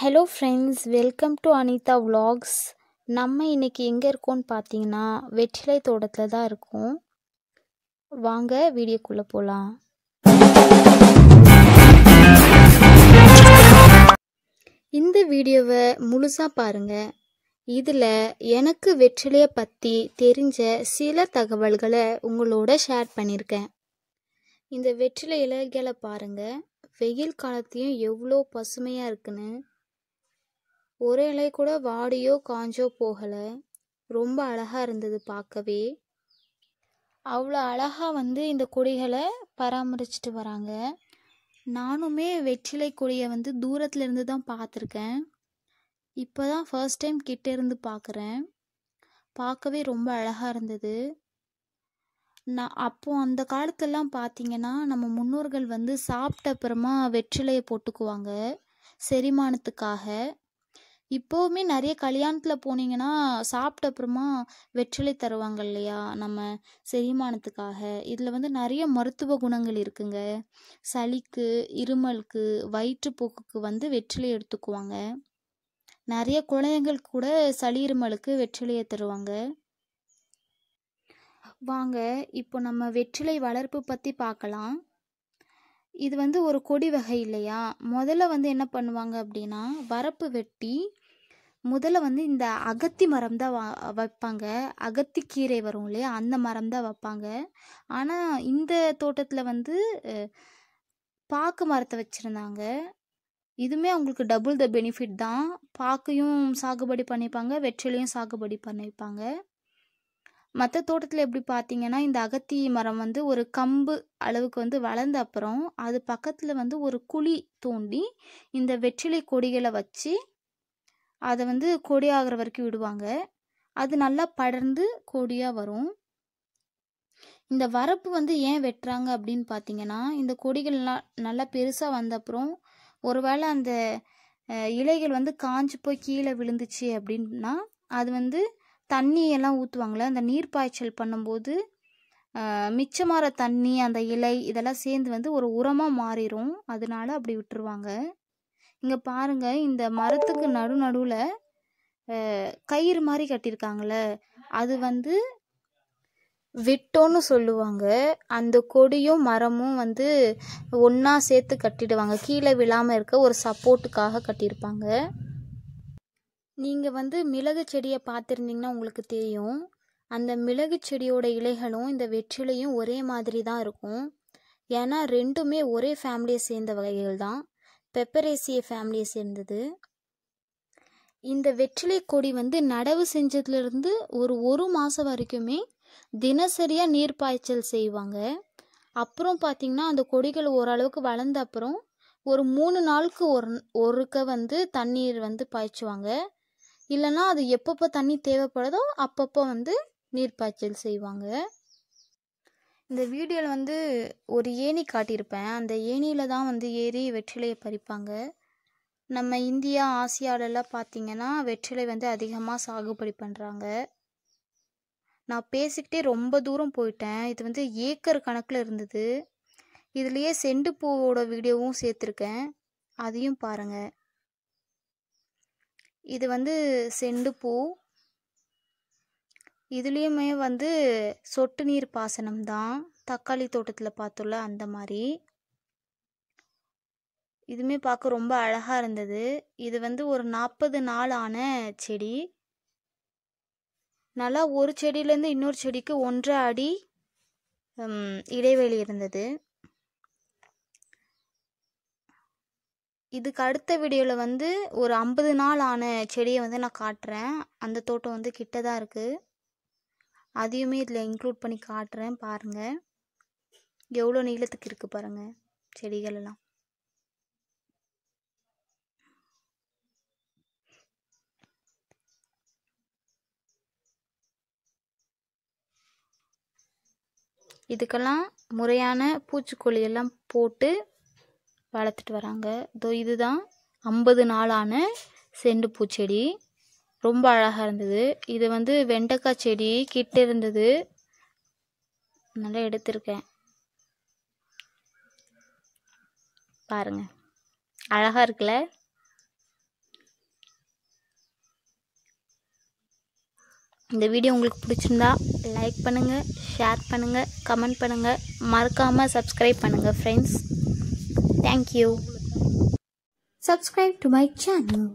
hello friends welcome to Anitha vlogs நம்ம இன்றைக்கி எங்கே இருக்கோம்னு பார்த்தீங்கன்னா வெற்றிலை தோட்டத்தில் தான் இருக்கோம் வாங்க வீடியோக்குள்ளே போகலாம் இந்த வீடியோவை முழுசாக பாருங்கள் இதில் எனக்கு வெற்றிலையை பற்றி தெரிஞ்ச சில தகவல்களை உங்களோட ஷேர் பண்ணியிருக்கேன் இந்த வெற்றிலை இலைகளை பாருங்கள் வெயில் காலத்தையும் எவ்வளோ பசுமையாக இருக்குன்னு ஒரு இலை கூட வாடியோ காஞ்சோ போகல ரொம்ப அழகா இருந்தது பார்க்கவே அவ்வளோ அழகா வந்து இந்த கொடிகளை பராமரிச்சுட்டு வராங்க நானுமே வெற்றிலை கொடியை வந்து தூரத்துல இருந்து தான் பார்த்துருக்கேன் இப்போ தான் ஃபர்ஸ்ட் டைம் கிட்ட இருந்து பார்க்குறேன் பார்க்கவே ரொம்ப அழகாக இருந்தது நான் அப்போது அந்த காலத்துலலாம் பார்த்தீங்கன்னா நம்ம முன்னோர்கள் வந்து சாப்பிட்ட அப்புறமா வெற்றிலையை போட்டுக்குவாங்க செரிமானத்துக்காக இப்போவுமே நிறைய கல்யாணத்தில் போனீங்கன்னா சாப்பிட்ட அப்புறமா வெற்றிலை தருவாங்க இல்லையா நம்ம செரிமானத்துக்காக இதில் வந்து நிறைய மருத்துவ குணங்கள் இருக்குங்க சளிக்கு இருமலுக்கு வயிற்றுப்போக்குக்கு வந்து வெற்றிலை எடுத்துக்குவாங்க நிறைய குழந்தைங்கள் கூட சளி இருமலுக்கு வெற்றிலையை தருவாங்க வாங்க இப்போ நம்ம வெற்றிலை வளர்ப்பு பற்றி பார்க்கலாம் இது வந்து ஒரு கொடி வகை இல்லையா முதல்ல வந்து என்ன பண்ணுவாங்க அப்படின்னா வரப்பு வெட்டி முதல்ல வந்து இந்த அகத்தி மரம் தான் வைப்பாங்க அகத்தி கீரை வரும் இல்லையா அந்த மரம் தான் வைப்பாங்க ஆனால் இந்த தோட்டத்தில் வந்து பாக்கு மரத்தை வச்சுருந்தாங்க இதுவுமே அவங்களுக்கு டபுள் த பெனிஃபிட் தான் பாக்கையும் சாகுபடி பண்ணிப்பாங்க வெற்றிலையும் சாகுபடி பண்ணிப்பாங்க மற்ற தோட்டத்தில் எப்படி பார்த்தீங்கன்னா இந்த அகத்தி மரம் வந்து ஒரு கம்பு அளவுக்கு வந்து வளர்ந்த அப்புறம் அது பக்கத்தில் வந்து ஒரு குழி தோண்டி இந்த வெற்றிலை கொடிகளை வச்சு அதை வந்து கொடியாகிற வரைக்கும் விடுவாங்க அது நல்லா படர்ந்து கொடியாக வரும் இந்த வரப்பு வந்து ஏன் வெட்டுறாங்க அப்படின்னு பார்த்தீங்கன்னா இந்த கொடிகள்லாம் நல்லா பெருசாக வந்த அப்புறம் ஒருவேளை அந்த இலைகள் வந்து காஞ்சி போய் கீழே விழுந்துச்சு அப்படின்னா அது வந்து தண்ணியெல்லாம் ஊற்றுவாங்களே அந்த நீர் பாய்ச்சல் பண்ணும்போது மிச்சமாகிற தண்ணி அந்த இலை இதெல்லாம் சேர்ந்து வந்து ஒரு உரமாக மாறிடும் அதனால அப்படி விட்டுருவாங்க இங்கே பாருங்க இந்த மரத்துக்கு நடு நடுவில் கயிறு மாதிரி கட்டியிருக்காங்கள அது வந்து விட்டோன்னு சொல்லுவாங்க அந்த கொடியும் மரமும் வந்து ஒன்றா சேர்த்து கட்டிடுவாங்க கீழே விழாமல் இருக்க ஒரு சப்போர்ட்டுக்காக கட்டியிருப்பாங்க நீங்கள் வந்து மிளகு செடியை பார்த்துருந்தீங்கன்னா உங்களுக்கு தெரியும் அந்த மிளகு செடியோட இலைகளும் இந்த வெற்றிலையும் ஒரே மாதிரி தான் இருக்கும் ஏன்னா ரெண்டுமே ஒரே ஃபேமிலியை சேர்ந்த வகைகள் தான் பெப்பரேசிய ஃபேமிலியை சேர்ந்தது இந்த வெற்றிலை கொடி வந்து நடவு செஞ்சதுலேருந்து ஒரு ஒரு மாதம் வரைக்குமே தினசரியாக நீர் பாய்ச்சல் செய்வாங்க அப்புறம் பார்த்திங்கன்னா அந்த கொடிகள் ஓரளவுக்கு வளர்ந்த அப்புறம் ஒரு மூணு நாளுக்கு ஒரு ஒருக்க வந்து தண்ணீர் வந்து பாய்ச்சுவாங்க இல்லைன்னா அது எப்பப்போ தண்ணி தேவைப்படுதோ அப்பப்போ வந்து நீர் பாய்ச்சல் செய்வாங்க இந்த வீடியோவில் வந்து ஒரு ஏணி காட்டியிருப்பேன் அந்த ஏணியில் தான் வந்து ஏறி வெற்றிலையை பறிப்பாங்க நம்ம இந்தியா ஆசியாவிலலாம் பார்த்திங்கன்னா வெற்றிலை வந்து அதிகமாக சாகுபடி பண்ணுறாங்க நான் பேசிக்கிட்டே ரொம்ப தூரம் போயிட்டேன் இது வந்து ஏக்கர் கணக்கில் இருந்தது இதுலேயே செண்டு பூவோட வீடியோவும் சேர்த்துருக்கேன் அதையும் பாருங்கள் இது வந்து செண்டு பூ இதுலேயுமே வந்து சொட்டு நீர் பாசனம் தான் தக்காளி தோட்டத்தில் பார்த்தோம்ல அந்த மாதிரி இதுவுமே பார்க்க ரொம்ப அழகாக இருந்தது இது வந்து ஒரு நாற்பது நாள் ஆன செடி நல்லா ஒரு செடியிலேருந்து இன்னொரு செடிக்கு ஒன்றரை அடி இடைவெளி இருந்தது இதுக்கு அடுத்த வீடியோவில் வந்து ஒரு ஐம்பது நாள் ஆன செடியை வந்து நான் காட்டுறேன் அந்த தோட்டம் வந்து கிட்ட தான் இருக்குது அதையுமே இதில் இன்க்ளூட் பண்ணி காட்டுறேன் பாருங்கள் எவ்வளோ நீளத்துக்கு இருக்குது பாருங்கள் செடிகள் எல்லாம் இதுக்கெல்லாம் முறையான பூச்சிக்கொல்லியெல்லாம் போட்டு வளர்த்துட்டு வராங்க இதோ இதுதான் ஐம்பது நாளான செண்டு பூச்செடி ரொம்ப அழகாக இருந்தது இது வந்து வெண்டைக்காய் செடி கிட்ட இருந்தது நல்லா எடுத்திருக்கேன் பாருங்க அழகாக இருக்குல்ல இந்த வீடியோ உங்களுக்கு பிடிச்சிருந்தா லைக் பண்ணுங்கள் ஷேர் பண்ணுங்கள் கமெண்ட் பண்ணுங்கள் மறக்காமல் சப்ஸ்கிரைப் பண்ணுங்கள் friends thank you subscribe to my channel